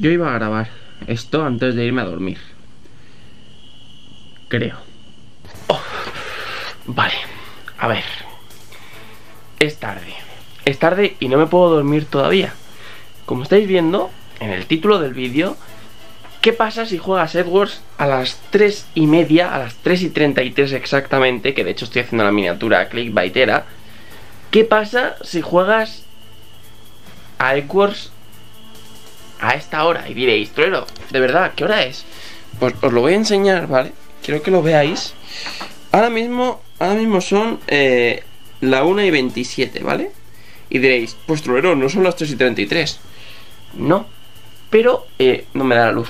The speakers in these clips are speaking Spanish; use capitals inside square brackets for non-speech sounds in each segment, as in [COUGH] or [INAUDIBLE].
Yo iba a grabar esto antes de irme a dormir. Creo. Oh, vale, a ver. Es tarde. Es tarde y no me puedo dormir todavía. Como estáis viendo en el título del vídeo, ¿qué pasa si juegas Edwards a las 3 y media, a las 3 y 33 exactamente, que de hecho estoy haciendo la miniatura clickbaitera? ¿Qué pasa si juegas a Edwards a esta hora. Y diréis, Truero, de verdad, ¿qué hora es? Pues os lo voy a enseñar, ¿vale? Quiero que lo veáis. Ahora mismo, ahora mismo son eh, la 1 y 27, ¿vale? Y diréis, pues Truero, no son las 3 y 33. No, pero eh, no me da la luz.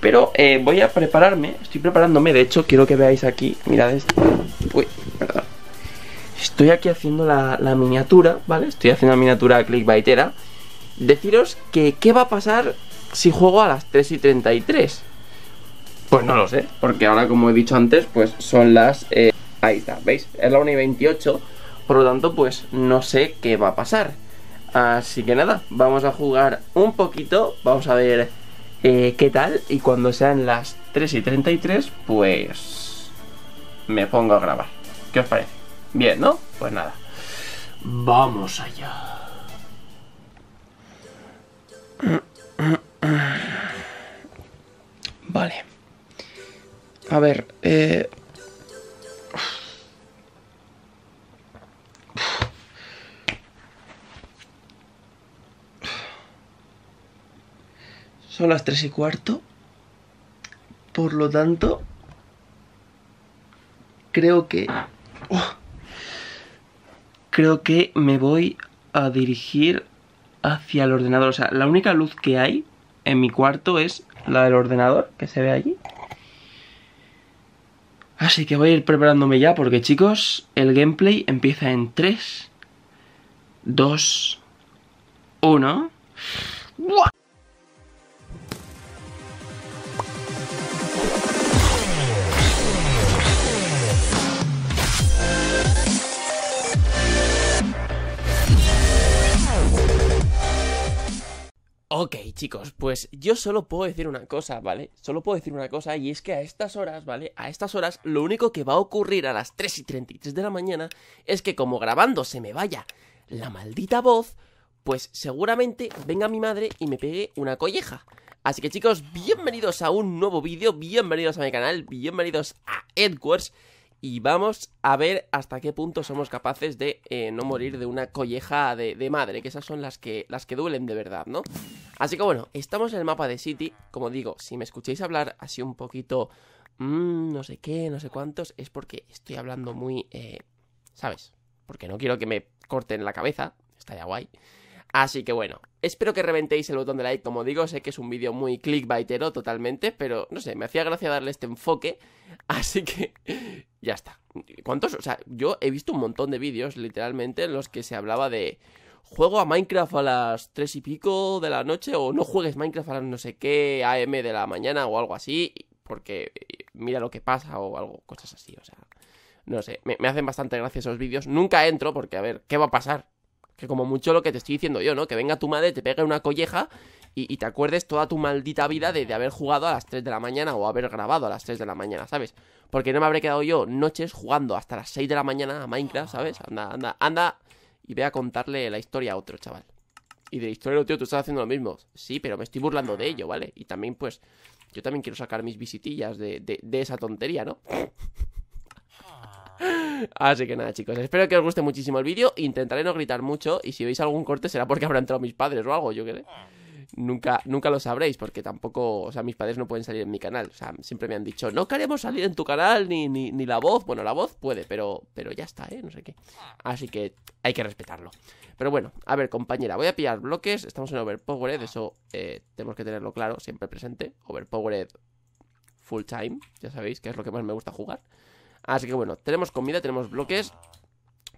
Pero eh, voy a prepararme, estoy preparándome, de hecho, quiero que veáis aquí, mirad esto. Uy, verdad. Estoy aquí haciendo la, la miniatura, ¿vale? Estoy haciendo la miniatura clickbaitera deciros que qué va a pasar si juego a las 3 y 33. Pues no lo sé, porque ahora como he dicho antes, pues son las... Eh, ahí está, ¿veis? Es la 1 y 28, por lo tanto pues no sé qué va a pasar. Así que nada, vamos a jugar un poquito, vamos a ver eh, qué tal y cuando sean las 3 y 33 pues me pongo a grabar. ¿Qué os parece? Bien, ¿no? Pues nada, vamos allá. Vale. A ver, eh, Son las tres y cuarto. Por lo tanto, creo que... Oh, creo que me voy a dirigir hacia el ordenador. O sea, la única luz que hay en mi cuarto es la del ordenador, que se ve allí. Así que voy a ir preparándome ya porque chicos, el gameplay empieza en 3, 2, 1... Ok, chicos, pues yo solo puedo decir una cosa, ¿vale? Solo puedo decir una cosa, y es que a estas horas, ¿vale? A estas horas, lo único que va a ocurrir a las 3 y 33 de la mañana es que, como grabando se me vaya la maldita voz, pues seguramente venga mi madre y me pegue una colleja. Así que, chicos, bienvenidos a un nuevo vídeo, bienvenidos a mi canal, bienvenidos a Edwards y vamos a ver hasta qué punto somos capaces de eh, no morir de una colleja de, madre, que esas son las que, las que duelen de verdad, ¿no? Así que bueno, estamos en el mapa de City, como digo, si me escucháis hablar así un poquito, mmm, no sé qué, no sé cuántos, es porque estoy hablando muy, eh, ¿sabes? Porque no quiero que me corten la cabeza, está ya guay. Así que bueno, espero que reventéis el botón de like, como digo, sé que es un vídeo muy clickbaitero totalmente, pero no sé, me hacía gracia darle este enfoque, [LAUGHS] así que ya está. ¿Cuántos? O sea, yo he visto un montón de vídeos, literalmente, en los que se hablaba de juego a Minecraft a las 3 y pico de la noche o no juegues Minecraft a las no sé qué AM de la mañana o algo así, porque eh, mira lo que pasa o algo, cosas así, o sea, no sé, me, me hacen bastante gracia esos vídeos, nunca entro porque a ver, ¿qué va a pasar? Que como mucho lo que te estoy diciendo yo, ¿no? Que venga tu madre, te pegue una colleja y, te acuerdes toda tu maldita vida de, haber jugado a las 3 de la mañana o haber grabado a las 3 de la mañana, ¿sabes? Porque no me habré quedado yo noches jugando hasta las 6 de la mañana a Minecraft, ¿sabes? Anda, anda, anda y ve a contarle la historia a otro chaval. Y de historia, tío, tú estás haciendo lo mismo. Sí, pero me estoy burlando de ello, ¿vale? Y también, pues, yo también quiero sacar mis visitillas de, de, de esa tontería, ¿no? [LAUGHS] Así que nada, chicos, espero que os guste muchísimo el vídeo. Intentaré no gritar mucho y si veis algún corte será porque habrán entrado mis padres o algo, yo qué sé. Nunca, nunca lo sabréis porque tampoco, o sea, mis padres no pueden salir en mi canal. O sea, siempre me han dicho, no queremos salir en tu canal ni, ni, ni la voz. Bueno, la voz puede, pero, pero ya está, ¿eh? No sé qué. Así que hay que respetarlo. Pero bueno, a ver, compañera, voy a pillar bloques. Estamos en Overpowered, eso eh, tenemos que tenerlo claro, siempre presente. Overpowered full time, ya sabéis que es lo que más me gusta jugar. Así que bueno, tenemos comida, tenemos bloques.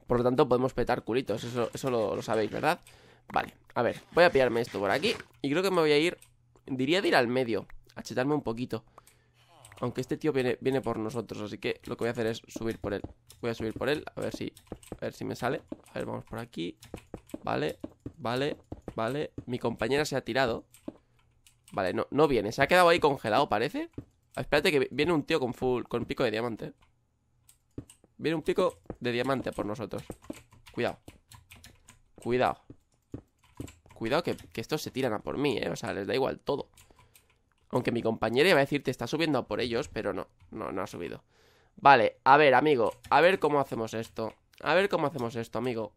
Por lo tanto, podemos petar culitos. Eso, lo, sabéis, ¿verdad? Vale, a ver, voy a pillarme esto por aquí. Y creo que me voy a ir. Diría de ir al medio. A chetarme un poquito. Aunque este tío viene, viene por nosotros, así que lo que voy a hacer es subir por él. Voy a subir por él, a ver si. A ver si me sale. A ver, vamos por aquí. Vale, vale, vale. Mi compañera se ha tirado. Vale, no, no viene. Se ha quedado ahí congelado, parece. Ah, espérate que viene un tío con full, con pico de diamante. Viene un pico de diamante por nosotros. Cuidado. Cuidado. Cuidado que, que, estos se tiran a por mí, ¿eh? O sea, les da igual todo. Aunque mi compañera iba a decirte, está subiendo a por ellos, pero no, no, no ha subido. Vale, a ver, amigo, a ver cómo hacemos esto. A ver cómo hacemos esto, amigo.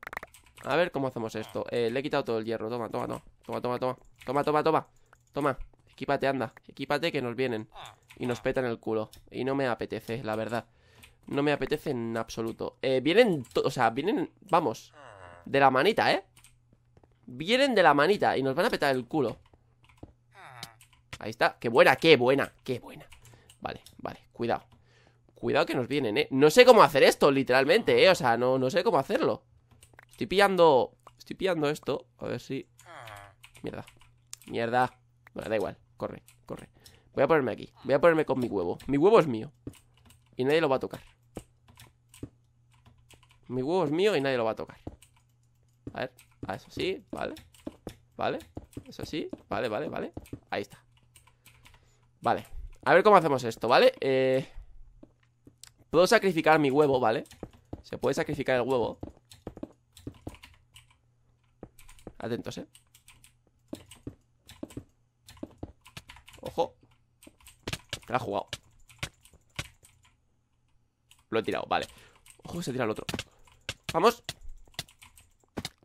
A ver cómo hacemos esto. Eh, le he quitado todo el hierro. Toma, toma, toma. Toma, toma, toma. Toma, toma, toma. Toma. Equípate, anda. Equípate que nos vienen. Y nos petan el culo. Y no me apetece, la verdad. No me apetece en absoluto eh, Vienen, o sea, vienen, vamos De la manita, ¿eh? Vienen de la manita y nos van a petar el culo Ahí está, qué buena, qué buena, qué buena Vale, vale, cuidado Cuidado que nos vienen, ¿eh? No sé cómo hacer esto, literalmente, ¿eh? O sea, no, no sé cómo hacerlo Estoy pillando, estoy pillando esto A ver si... Mierda, mierda Bueno, da igual, corre, corre Voy a ponerme aquí, voy a ponerme con mi huevo Mi huevo es mío y nadie lo va a tocar mi huevo es mío y nadie lo va a tocar. A ver, a eso sí, vale. Vale, eso sí, vale, vale, vale. Ahí está. Vale, a ver cómo hacemos esto, ¿vale? Eh... Puedo sacrificar mi huevo, ¿vale? Se puede sacrificar el huevo. Atentos, ¿eh? Ojo. Te ha jugado. Lo he tirado, vale. Ojo, se tira el otro. Vamos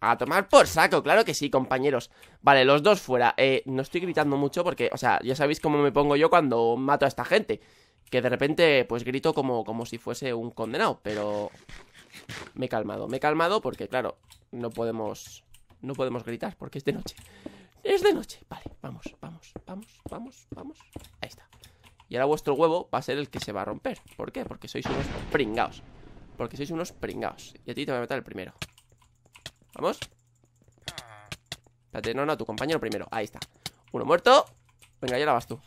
a tomar por saco, claro que sí, compañeros Vale, los dos fuera eh, No estoy gritando mucho porque, o sea, ya sabéis cómo me pongo yo cuando mato a esta gente Que de repente, pues grito como, como si fuese un condenado Pero me he calmado, me he calmado porque, claro, no podemos... No podemos gritar porque es de noche Es de noche, vale, vamos, vamos, vamos, vamos, vamos Ahí está Y ahora vuestro huevo va a ser el que se va a romper ¿Por qué? Porque sois unos pringados porque sois unos pringados. Y a ti te voy a matar el primero. ¿Vamos? Espérate, no, no, tu compañero primero. Ahí está. Uno muerto. Venga, ya la vas tú.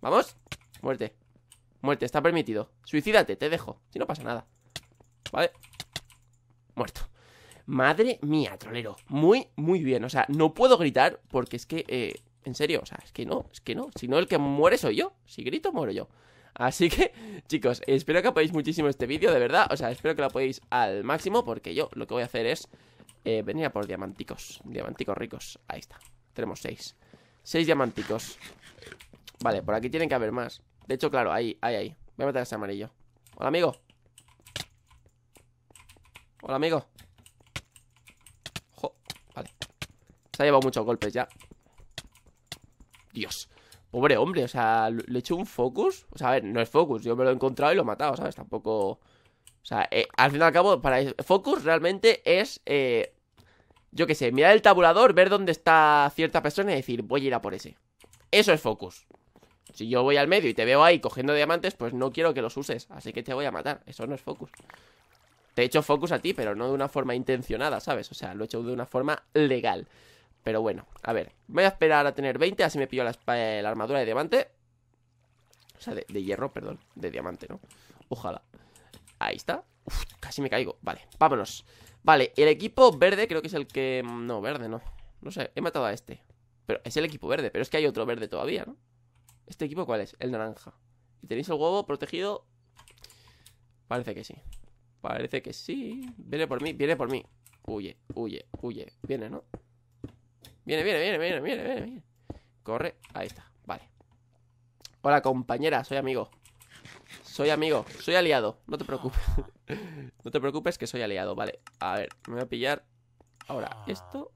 ¿Vamos? Muerte. Muerte, está permitido. Suicídate, te dejo. Si no pasa nada. ¿Vale? Muerto. Madre mía, trolero. Muy, muy bien. O sea, no puedo gritar porque es que... Eh, en serio, o sea, es que no, es que no. Si no, el que muere soy yo. Si grito, muero yo. Así que, [LAUGHS] chicos, espero que apoyéis muchísimo este vídeo, de verdad. O sea, espero que lo apoyéis al máximo, porque yo lo que voy a hacer es eh, venir a por diamanticos. Diamanticos ricos. Ahí está. Tenemos seis. Seis diamanticos. Vale, por aquí tienen que haber más. De hecho, claro, ahí, ahí, ahí. Voy a matar ese amarillo. Hola, amigo. Hola, amigo. Jo, vale. Se ha llevado muchos golpes ya. Dios. Pobre hombre, o sea, le he hecho un focus. O sea, a ver, no es focus, yo me lo he encontrado y lo he matado, ¿sabes? Tampoco. O sea, eh, al fin y al cabo, para focus realmente es. Eh, yo qué sé, mirar el tabulador, ver dónde está cierta persona y decir, voy a ir a por ese. Eso es focus. Si yo voy al medio y te veo ahí cogiendo diamantes, pues no quiero que los uses, así que te voy a matar. Eso no es focus. Te he hecho focus a ti, pero no de una forma intencionada, ¿sabes? O sea, lo he hecho de una forma legal. Pero bueno, a ver. Voy a esperar a tener 20, así me pillo eh, la, armadura de diamante. O sea, de, hierro, perdón. De diamante, ¿no? Ojalá. Ahí está. Uf, casi me caigo. Vale, vámonos. Vale, el equipo verde creo que es el que... Mm, no, verde no. No sé, he matado a este. Pero es el equipo verde, pero es que hay otro verde todavía, ¿no? ¿Este equipo cuál es? El naranja. ¿Y tenéis el huevo protegido? Parece que sí. Parece que sí. Viene por mí, viene por mí. Huye, huye, huye. Viene, ¿no? Viene, viene, viene, viene, viene, viene, Corre, ahí está, vale. Hola compañera, soy amigo. Soy amigo, soy aliado, no te preocupes. [LAUGHS] no te preocupes que soy aliado, vale. A ver, me voy a pillar ahora esto,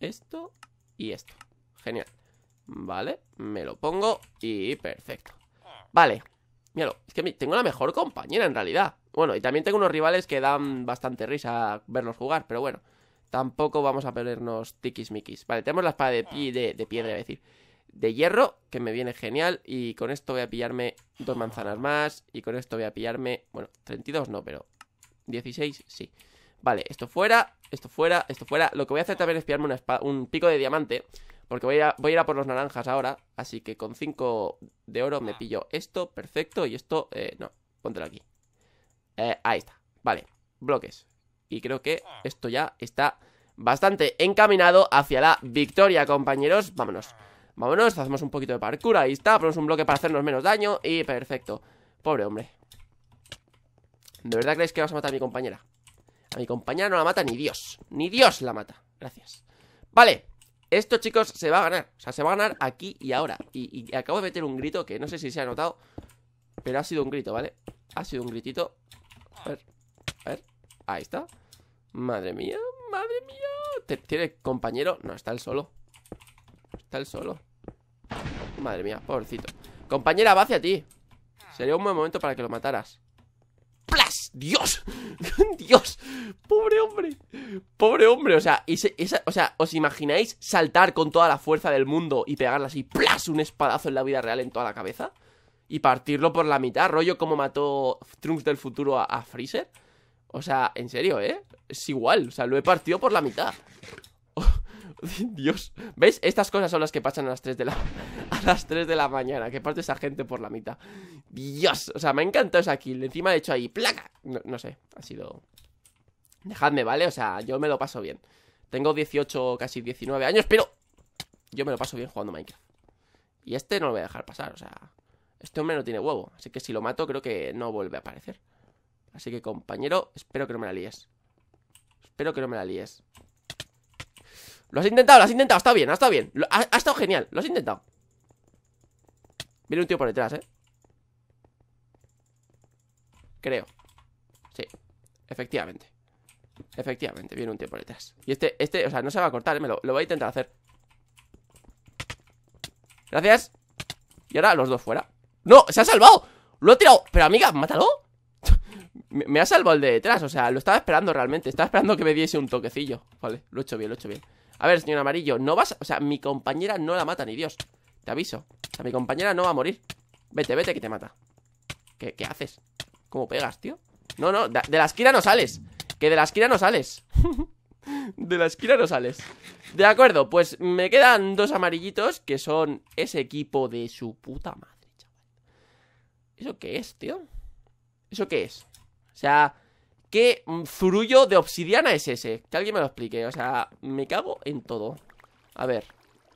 esto y esto. Genial. Vale, me lo pongo y perfecto. Vale, míralo. Es que tengo la mejor compañera en realidad. Bueno, y también tengo unos rivales que dan bastante risa verlos jugar, pero bueno. Tampoco vamos a ponernos tiquismiquis. Vale, tenemos la espada de, de, piedra, decir, de hierro, que me viene genial. Y con esto voy a pillarme dos manzanas más. Y con esto voy a pillarme, bueno, 32 no, pero 16 sí. Vale, esto fuera, esto fuera, esto fuera. Lo que voy a hacer también es pillarme un pico de diamante. Porque voy a, voy a ir a por los naranjas ahora. Así que con 5 de oro me pillo esto, perfecto. Y esto, eh, no, póntelo aquí. Eh, ahí está, vale, bloques. Y creo que ah. esto ya está bastante encaminado hacia la victoria, compañeros. Vámonos. Ah. Vámonos, hacemos un poquito de parkour, ahí está. Ponemos un bloque para hacernos menos daño y perfecto. Pobre hombre. ¿De verdad creéis que vas a matar a mi compañera? A mi compañera no la mata ni Dios. Ni Dios la mata. Gracias. Vale. Esto, chicos, se va a ganar. O sea, se va a ganar aquí y ahora. Y, acabo de meter un grito que no sé si se ha notado. Pero ha sido un grito, ¿vale? Ha sido un gritito. A ver. Ahí está. Madre mía, madre mía. ¿Tiene compañero? No, está el solo. Está el solo. Madre mía, pobrecito. Compañera, va hacia ti. Sería un buen momento para que lo mataras. ¡Plas! ¡Dios! [LAUGHS] ¡Dios! ¡Pobre hombre! ¡Pobre hombre! O sea, o sea, ¿os imagináis saltar con toda la fuerza del mundo y pegarle así, ¡plas! Un espadazo en la vida real en toda la cabeza? Y partirlo por la mitad, rollo como mató Trunks del futuro a Freezer. O sea, en serio, ¿eh? Es igual, o sea, lo he partido por la mitad. [LAUGHS] Dios, ¿veis? Estas cosas son las que pasan a las 3 de la [LAUGHS] a las 3 de la mañana, que parte esa gente por la mitad. Dios, o sea, me ha encantado esa kill. Encima he hecho ahí placa. No, no sé, ha sido Dejadme, ¿vale? O sea, yo me lo paso bien. Tengo 18, casi 19 años, pero yo me lo paso bien jugando Minecraft. Y este no lo voy a dejar pasar, o sea, este hombre no tiene huevo, así que si lo mato creo que no vuelve a aparecer. Así que, compañero, espero que no me la líes. Espero que no me la líes. Lo has intentado, lo has intentado. Está bien, ha estado bien. ha, estado genial. Lo has intentado. Viene un tío por detrás, ¿eh? Creo. Sí, efectivamente. Efectivamente, viene un tío por detrás. Y este, este, o sea, no se va a cortar, ¿eh? me lo, voy a intentar hacer. Gracias. Y ahora los dos fuera. ¡No! ¡Se ha salvado! ¡Lo ha tirado! Pero amiga, mátalo. Me ha salvado el de detrás, o sea, lo estaba esperando realmente. Estaba esperando que me diese un toquecillo. Vale, lo he hecho bien, lo he hecho bien. A ver, señor amarillo, no vas. O sea, mi compañera no la mata ni Dios. Te aviso. O sea, mi compañera no va a morir. Vete, vete que te mata. ¿Qué, haces? ¿Cómo pegas, tío? No, no, de, de la esquina no sales. Que de la esquina no sales. [LAUGHS] de la esquina no sales. De acuerdo, pues me quedan dos amarillitos que son ese equipo de su puta madre, chaval. ¿Eso qué es, tío? ¿Eso qué es? O sea, ¿qué zurullo de obsidiana es ese? Que alguien me lo explique, o sea, me cago en todo A ver,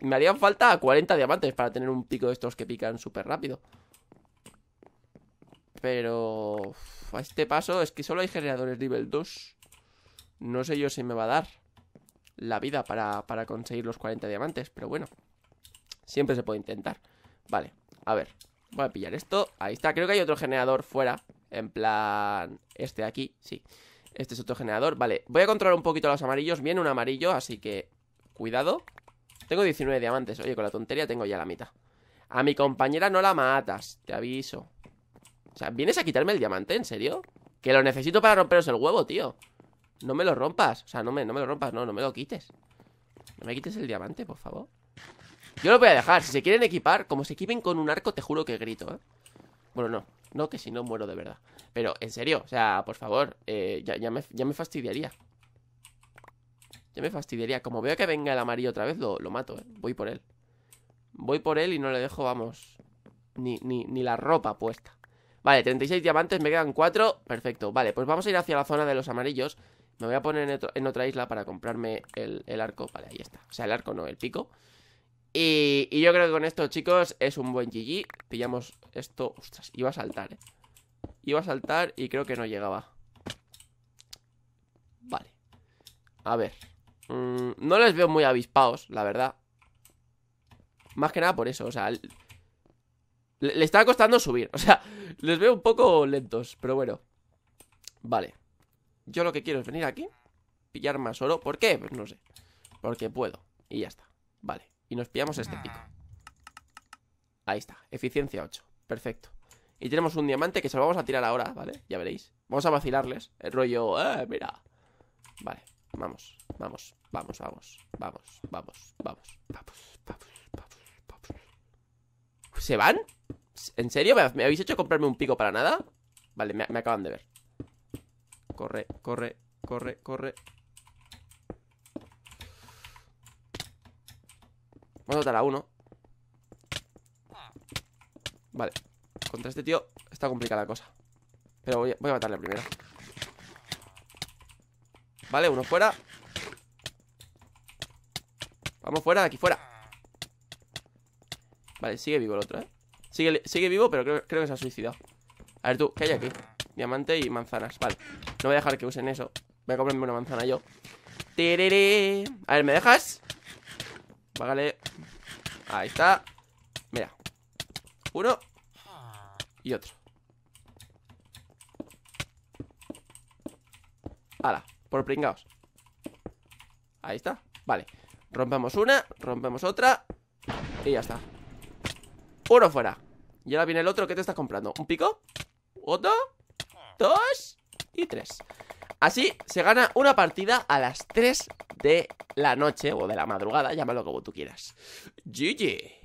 me harían falta 40 diamantes para tener un pico de estos que pican súper rápido Pero... a este paso es que solo hay generadores nivel 2 No sé yo si me va a dar la vida para, para conseguir los 40 diamantes, pero bueno Siempre se puede intentar Vale, a ver, voy a pillar esto Ahí está, creo que hay otro generador fuera en plan, este de aquí, sí. Este es otro generador. Vale, voy a controlar un poquito los amarillos. Viene un amarillo, así que cuidado. Tengo 19 diamantes. Oye, con la tontería tengo ya la mitad. A mi compañera no la matas, te aviso. O sea, ¿vienes a quitarme el diamante? ¿En serio? Que lo necesito para romperos el huevo, tío. No me lo rompas. O sea, no me, lo rompas, no, no me lo quites. No me quites el diamante, por favor. Yo lo voy a dejar. Si se quieren equipar, como se equipen con un arco, te juro que grito, ¿eh? Bueno, no. No, que si no muero de verdad. Pero, en serio, o sea, por favor, eh, ya, ya, me, fastidiaría. Ya me fastidiaría. Como veo que venga el amarillo otra vez, lo, mato, ¿eh? Voy por él. Voy por él y no le dejo, vamos, ni, ni, ni la ropa puesta. Vale, 36 diamantes, me quedan 4. Perfecto. Vale, pues vamos a ir hacia la zona de los amarillos. Me voy a poner en, otra isla para comprarme el, el arco. Vale, ahí está. O sea, el arco no, el pico. Y, yo creo que con esto, chicos, es un buen GG. Pillamos esto. Ostras, iba a saltar, eh. Iba a saltar y creo que no llegaba. Vale. A ver. Mm, no les veo muy avispados, la verdad. Más que nada por eso, o sea... Le, le está costando subir, [LAUGHS] o sea, les veo un poco lentos, pero bueno. Vale. Yo lo que quiero es venir aquí, pillar más oro. ¿Por qué? Pues no sé. Porque puedo. Y ya está. Vale. Y nos pillamos este pico. Ahí está, eficiencia 8. Perfecto. Y tenemos un diamante que se lo vamos a tirar ahora, ¿vale? Ya veréis. Vamos a vacilarles. El rollo, eh, mira. Vale, vamos, vamos, vamos, vamos, vamos, vamos, vamos, vamos, vamos, ¿Se van? ¿En serio? ¿Me habéis hecho comprarme un pico para nada? Vale, me acaban de ver. Corre, corre, corre, corre. Vamos a matar a uno Vale Contra este tío está complicada la cosa Pero voy a, voy a matarle primero Vale, uno fuera Vamos fuera, de aquí fuera Vale, sigue vivo el otro, ¿eh? Sigue, sigue vivo, pero creo, que se ha suicidado A ver tú, ¿qué hay aquí? Diamante y manzanas, vale No voy a dejar que usen eso Voy a comprarme una manzana yo A ver, ¿me dejas? Págale Ahí está Mira Uno Y otro Hala. por pringaos Ahí está, vale Rompemos una, rompemos otra Y ya está Uno fuera Y ahora viene el otro ¿Qué te estás comprando Un pico Otro Dos Y tres Así se gana una partida a las 3 de la noche o de la madrugada, llámalo como tú quieras. GG